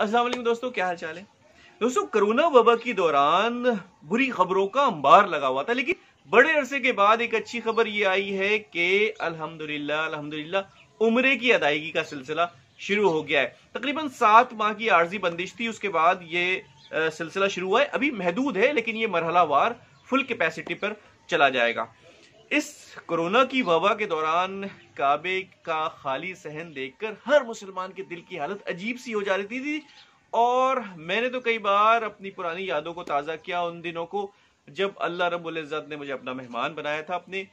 अस्सलाम दोस्तों क्या हाल चाल है दोस्तों कोरोना वबा के दौरान बुरी खबरों का अंबार लगा हुआ था लेकिन बड़े अरसे के बाद एक अच्छी खबर ये आई है कि अल्हम्दुलिल्लाह अल्हम्दुलिल्लाह उम्रे की अदायगी का सिलसिला शुरू हो गया है तकरीबन सात माह की आर्जी बंदिश थी उसके बाद ये सिलसिला शुरू हुआ है अभी महदूद है लेकिन ये मरहला वार फुल कैपेसिटी पर चला जाएगा इस कोरोना की वबा के दौरान काबे का खाली सहन देखकर हर मुसलमान के दिल की हालत अजीब सी हो जा रही थी और मैंने तो कई बार अपनी पुरानी यादों को ताज़ा किया उन दिनों को जब अल्लाह रब्बुल इज़्ज़त ने मुझे अपना मेहमान बनाया था अपने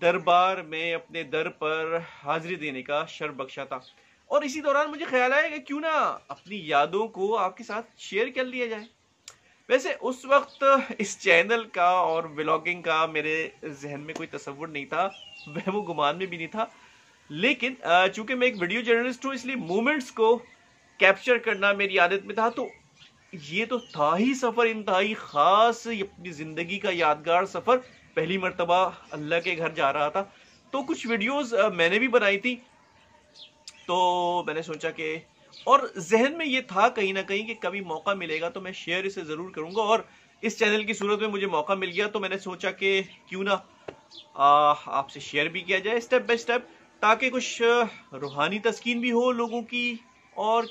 दरबार में अपने दर पर हाजिरी देने का शर्फ बख्शा था और इसी दौरान मुझे ख्याल आया कि क्यों ना अपनी यादों को आपके साथ शेयर कर लिया जाए वैसे उस वक्त इस चैनल का और व्लॉगिंग का मेरे जहन में कोई तस्वुर नहीं था वह वो गुमान में भी नहीं था लेकिन चूंकि मैं एक वीडियो जर्नलिस्ट हूँ इसलिए मोमेंट्स को कैप्चर करना मेरी आदत में था तो ये तो था ही सफ़र इंतहाई ख़ास अपनी ज़िंदगी का यादगार सफ़र पहली मरतबा अल्लाह के घर जा रहा था तो कुछ वीडियोज़ मैंने भी बनाई थी तो मैंने सोचा कि और जहन में ये था कहीं ना कहीं कि कभी मौका मिलेगा तो मैं शेयर इसे ज़रूर करूँगा और इस चैनल की सूरत में मुझे मौका मिल गया तो मैंने सोचा कि क्यों ना आपसे शेयर भी किया जाए स्टेप बाई स्टेप ताकि कुछ रूहानी तस्किन भी हो लोगों की और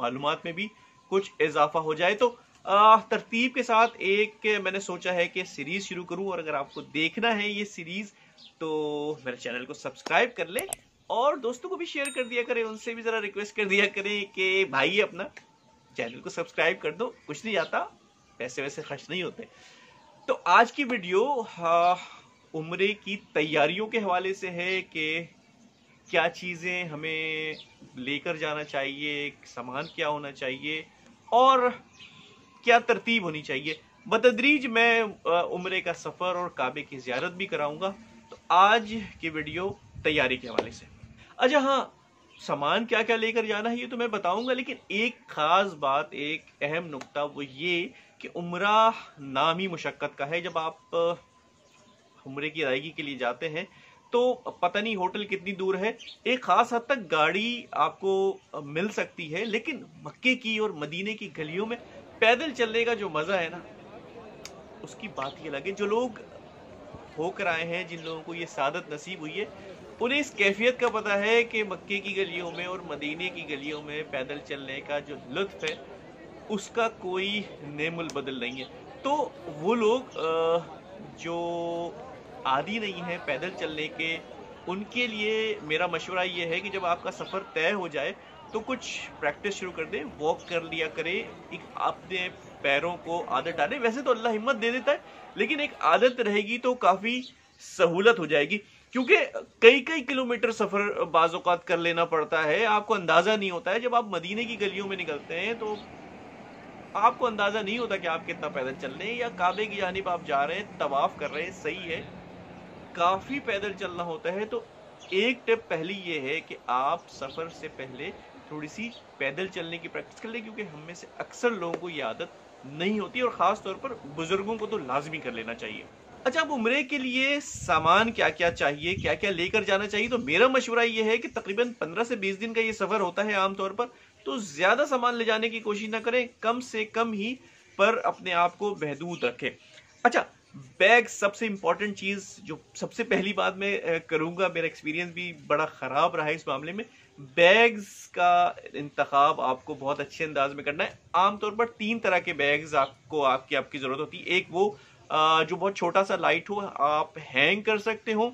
मालूम में भी कुछ इजाफा हो जाए तो तरतीब के साथ एक मैंने सोचा है कि सीरीज़ शुरू करूं और अगर आपको देखना है ये सीरीज़ तो मेरे चैनल को सब्सक्राइब कर लें और दोस्तों को भी शेयर कर दिया करें उनसे भी जरा रिक्वेस्ट कर दिया करें कि भाई अपना चैनल को सब्सक्राइब कर दो कुछ नहीं आता पैसे वैसे खर्च नहीं होते तो आज की वीडियो हाँ, उम्र की तैयारियों के हवाले से है कि क्या चीज़ें हमें लेकर जाना चाहिए सामान क्या होना चाहिए और क्या तरतीब होनी चाहिए बतदरीज मैं उम्र का सफ़र और काबे की ज्यारत भी कराऊंगा तो आज की वीडियो तैयारी के हवाले से अच्छा हाँ सामान क्या क्या लेकर जाना है ये तो मैं बताऊंगा लेकिन एक ख़ास बात एक अहम नुकता वो ये कि उम्र नाम ही मुशक्क़त का है जब आप उम्र की अदायगी के लिए जाते हैं तो पता नहीं होटल कितनी दूर है एक ख़ास हद तक गाड़ी आपको मिल सकती है लेकिन मक्के की और मदीने की गलियों में पैदल चलने का जो मज़ा है ना उसकी बात ही अलग है जो लोग होकर आए हैं जिन लोगों को ये सादत नसीब हुई है उन्हें इस कैफियत का पता है कि मक्के की गलियों में और मदीने की गलियों में पैदल चलने का जो लुत्फ है उसका कोई नेमुल बदल नहीं है तो वो लोग जो आदि नहीं है पैदल चलने के उनके लिए मेरा मशवरा ये है कि जब आपका सफ़र तय हो जाए तो कुछ प्रैक्टिस शुरू कर दें वॉक कर लिया करें एक अपने पैरों को आदत डालें वैसे तो अल्लाह हिम्मत दे देता है लेकिन एक आदत रहेगी तो काफ़ी सहूलत हो जाएगी क्योंकि कई कई किलोमीटर सफर बाज़ात कर लेना पड़ता है आपको अंदाज़ा नहीं होता है जब आप मदीने की गलियों में निकलते हैं तो आपको अंदाज़ा नहीं होता कि आप कितना पैदल चल रहे हैं या काबे की जानब आप जा रहे हैं तवाफ़ कर रहे हैं सही है काफ़ी पैदल चलना होता है तो एक टिप पहली ये है कि आप सफ़र से पहले थोड़ी सी पैदल चलने की प्रैक्टिस कर लें क्योंकि हम में से अक्सर लोगों को ये आदत नहीं होती और ख़ास तौर पर बुज़ुर्गों को तो लाजमी कर लेना चाहिए अच्छा अब उम्र के लिए सामान क्या क्या चाहिए क्या क्या लेकर जाना चाहिए तो मेरा मशवरा यह है कि तकरीबन 15 से 20 दिन का ये सफ़र होता है आमतौर पर तो ज़्यादा सामान ले जाने की कोशिश ना करें कम से कम ही पर अपने आप को महदूद रखें अच्छा बैग सबसे इम्पॉर्टेंट चीज़ जो सबसे पहली बात मैं करूँगा मेरा एक्सपीरियंस भी बड़ा ख़राब रहा है इस मामले में बैग्स का इंतखब आपको बहुत अच्छे अंदाज में करना है आमतौर पर तीन तरह के बैग्स आपको आपकी आपकी ज़रूरत होती है एक वो जो बहुत छोटा सा लाइट हो आप हैंग कर सकते हो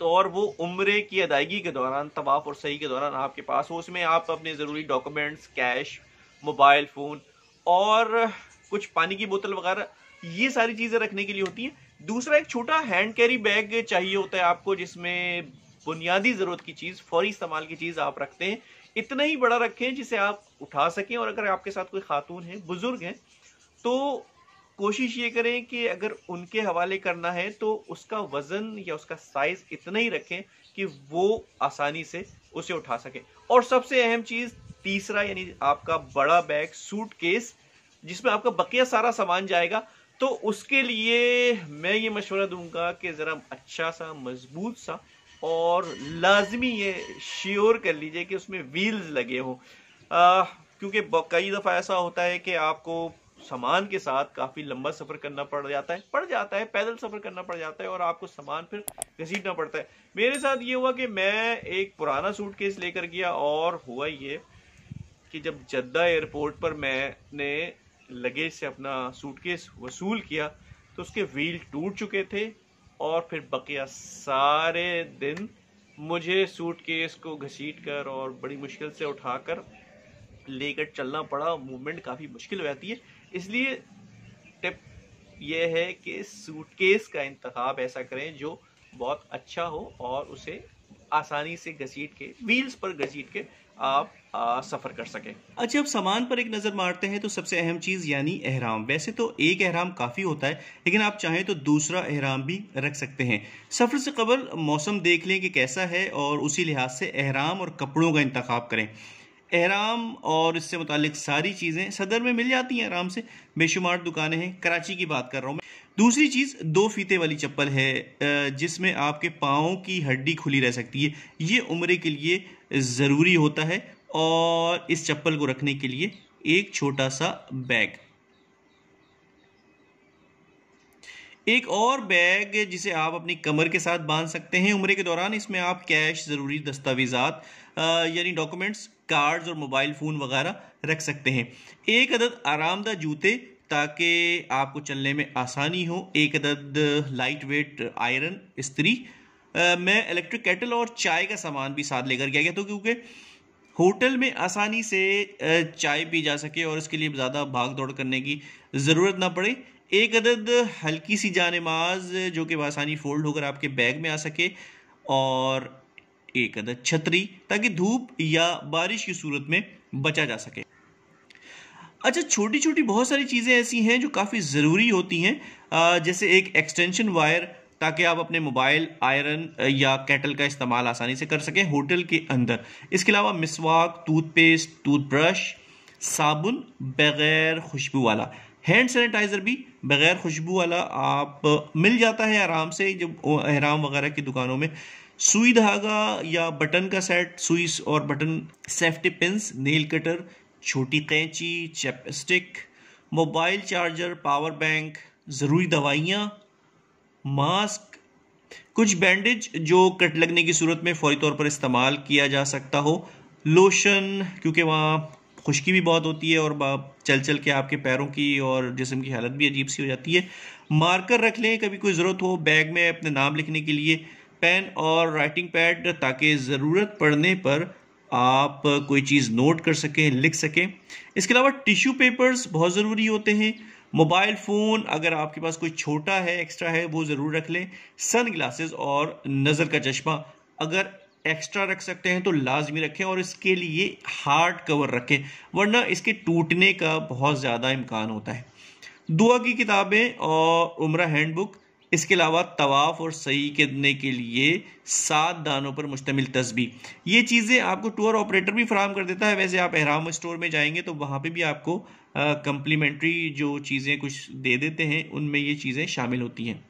तो और वो उम्र की अदायगी के दौरान तवाफ और सही के दौरान आपके पास हो उसमें आप अपने ज़रूरी डॉक्यूमेंट्स कैश मोबाइल फ़ोन और कुछ पानी की बोतल वगैरह ये सारी चीज़ें रखने के लिए होती हैं दूसरा एक छोटा हैंड कैरी बैग चाहिए होता है आपको जिसमें बुनियादी ज़रूरत की चीज़ फौरी इस्तेमाल की चीज़ आप रखते हैं इतना ही बड़ा रखें जिसे आप उठा सकें और अगर आपके साथ कोई खातून है बुज़ुर्ग हैं तो कोशिश ये करें कि अगर उनके हवाले करना है तो उसका वज़न या उसका साइज़ इतना ही रखें कि वो आसानी से उसे उठा सके और सबसे अहम चीज़ तीसरा यानी आपका बड़ा बैग सूट केस जिसमें आपका बकिया सारा सामान जाएगा तो उसके लिए मैं ये मशवरा दूंगा कि ज़रा अच्छा सा मजबूत सा और लाजमी ये श्योर कर लीजिए कि उसमें व्हील्स लगे हों क्योंकि कई दफ़ा ऐसा होता है कि आपको सामान के साथ काफ़ी लंबा सफ़र करना पड़ जाता है पड़ जाता है पैदल सफ़र करना पड़ जाता है और आपको सामान फिर घसीटना पड़ता है मेरे साथ ये हुआ कि मैं एक पुराना सूट केस लेकर गया और हुआ ये कि जब जद्दा एयरपोर्ट पर मैंने लगेज से अपना सूट केस वसूल किया तो उसके व्हील टूट चुके थे और फिर बकिया सारे दिन मुझे सूट केस को घसीट कर और बड़ी मुश्किल से उठाकर लेकर चलना पड़ा मूवमेंट काफ़ी मुश्किल रहती है इसलिए टिप ये है कि सूटकेस का इंतखब ऐसा करें जो बहुत अच्छा हो और उसे आसानी से घसीट के व्हील्स पर घसीट के आप आ, सफ़र कर सकें अच्छा अब सामान पर एक नज़र मारते हैं तो सबसे अहम चीज़ यानी अहराम वैसे तो एक अहराम काफ़ी होता है लेकिन आप चाहें तो दूसरा अहराम भी रख सकते हैं सफ़र से कबल मौसम देख लें कि कैसा है और उसी लिहाज से अहराम और कपड़ों का इंतखब करें एराम और इससे मुतल सारी चीज़ें सदर में मिल जाती हैं आराम से बेशुमार दुकानें हैं कराची की बात कर रहा हूँ मैं दूसरी चीज़ दो फीते वाली चप्पल है जिसमें आपके पाँव की हड्डी खुली रह सकती है ये उम्र के लिए ज़रूरी होता है और इस चप्पल को रखने के लिए एक छोटा सा बैग एक और बैग जिसे आप अपनी कमर के साथ बांध सकते हैं उम्र के दौरान इसमें आप कैश ज़रूरी दस्तावेजात यानी डॉक्यूमेंट्स कार्ड्स और मोबाइल फ़ोन वगैरह रख सकते हैं एक अदद आरामदा जूते ताकि आपको चलने में आसानी हो एक अदद लाइट वेट आयरन स्त्री मैं इलेक्ट्रिक केटल और चाय का सामान भी साथ लेकर गया गया तो क्योंकि होटल में आसानी से चाय पी जा सके और इसके लिए ज़्यादा भाग दौड़ करने की ज़रूरत ना पड़े एक अदद हल्की सी जानमाज जो कि आसानी फोल्ड होकर आपके बैग में आ सके और एक अदद छतरी ताकि धूप या बारिश की सूरत में बचा जा सके अच्छा छोटी छोटी बहुत सारी चीज़ें ऐसी हैं जो काफ़ी ज़रूरी होती हैं जैसे एक एक्सटेंशन वायर ताकि आप अपने मोबाइल आयरन या कैटल का इस्तेमाल आसानी से कर सकें होटल के अंदर इसके अलावा मिसवाक टूथपेस्ट टूथब्रश साबुन बगैर खुशबू वाला हैंड सैनिटाइज़र भी बग़ैर खुशबू वाला आप मिल जाता है आराम से जब अहराम वगैरह की दुकानों में सुई धागा या बटन का सेट सुई और button safety pins nail cutter छोटी कैंची chapstick mobile charger power bank ज़रूरी दवाइयाँ मास्क कुछ बैंडेज जो कट लगने की सूरत में फौरी तौर पर इस्तेमाल किया जा सकता हो लोशन क्योंकि वहाँ खुशकी भी बहुत होती है और चल चल के आपके पैरों की और जिसम की हालत भी अजीब सी हो जाती है मार्कर रख लें कभी कोई ज़रूरत हो बैग में अपने नाम लिखने के लिए पेन और राइटिंग पैड ताकि ज़रूरत पड़ने पर आप कोई चीज़ नोट कर सकें लिख सकें इसके अलावा टिश्यू पेपर्स बहुत ज़रूरी होते हैं मोबाइल फ़ोन अगर आपके पास कोई छोटा है एक्स्ट्रा है वो ज़रूर रख लें सन ग्लासेस और नज़र का चश्मा अगर एक्स्ट्रा रख सकते हैं तो लाजमी रखें और इसके लिए हार्ड कवर रखें वरना इसके टूटने का बहुत ज़्यादा इम्कान होता है दुआ की किताबें और उम्र हैंडबुक इसके अलावा तवाफ़ और सही करने के लिए सात दानों पर मुश्तमिल तस्बी ये चीज़ें आपको टूर ऑपरेटर भी फ्राहम कर देता है वैसे आप एहराम स्टोर में जाएंगे तो वहाँ पे भी आपको कम्प्लीमेंट्री जो चीज़ें कुछ दे देते हैं उनमें ये चीज़ें शामिल होती हैं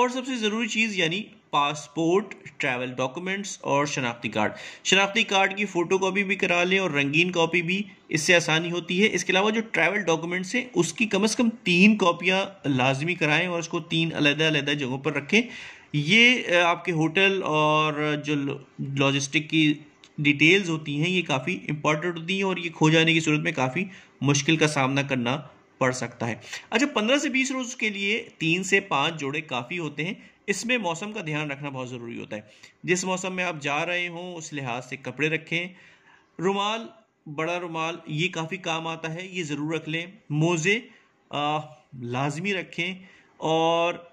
और सबसे ज़रूरी चीज़ यानी पासपोर्ट ट्रैवल डॉक्यूमेंट्स और शनाख्ती कार्ड शनाख्ती कार्ड की फ़ोटो कापी भी करा लें और रंगीन कॉपी भी इससे आसानी होती है इसके अलावा जो ट्रैवल डॉक्यूमेंट्स हैं उसकी कम अज़ कम तीन कापियाँ लाजमी कराएं और उसको तीन अलहदा जगहों पर रखें ये आपके होटल और जो लॉजिस्टिक की डिटेल्स होती हैं ये काफ़ी इंपॉर्टेंट होती हैं और ये खो जाने की सूरत में काफ़ी मुश्किल का सामना करना पड़ सकता है अच्छा पंद्रह से बीस रोज के लिए तीन से पाँच जोड़े काफ़ी होते हैं इसमें मौसम का ध्यान रखना बहुत ज़रूरी होता है जिस मौसम में आप जा रहे हों उस लिहाज से कपड़े रखें रुमाल बड़ा रुमाल ये काफ़ी काम आता है ये ज़रूर रख लें मोज़े लाजमी रखें और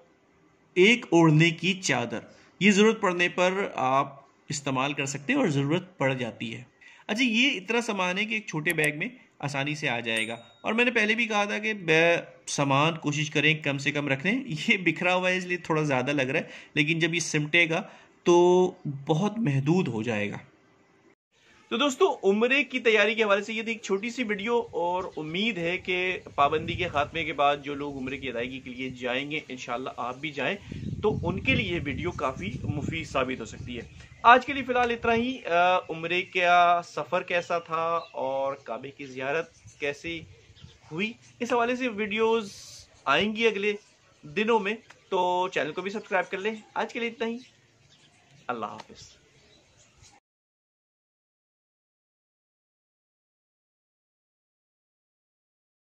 एक ओढ़ने की चादर ये ज़रूरत पड़ने पर आप इस्तेमाल कर सकते हैं और ज़रूरत पड़ जाती है अच्छा ये इतना सामान है कि एक छोटे बैग में आसानी से आ जाएगा और मैंने पहले भी कहा था कि सामान कोशिश करें कम से कम रखें ये बिखरा हुआ है इसलिए थोड़ा ज़्यादा लग रहा है लेकिन जब ये सिमटेगा तो बहुत महदूद हो जाएगा तो दोस्तों उम्र की तैयारी के हवाले से ये थी एक छोटी सी वीडियो और उम्मीद है कि पाबंदी के खात्मे के बाद जो लोग उम्र की अदायगी के लिए जाएंगे इन आप भी जाएं तो उनके लिए ये वीडियो काफ़ी मुफीद साबित हो सकती है आज के लिए फ़िलहाल इतना ही उम्र का सफ़र कैसा था और काबे की ज्यारत कैसी हुई इस हवाले से वीडियोस आएंगी अगले दिनों में तो चैनल को भी सब्सक्राइब कर लें आज के लिए इतना ही अल्लाह हाफिज़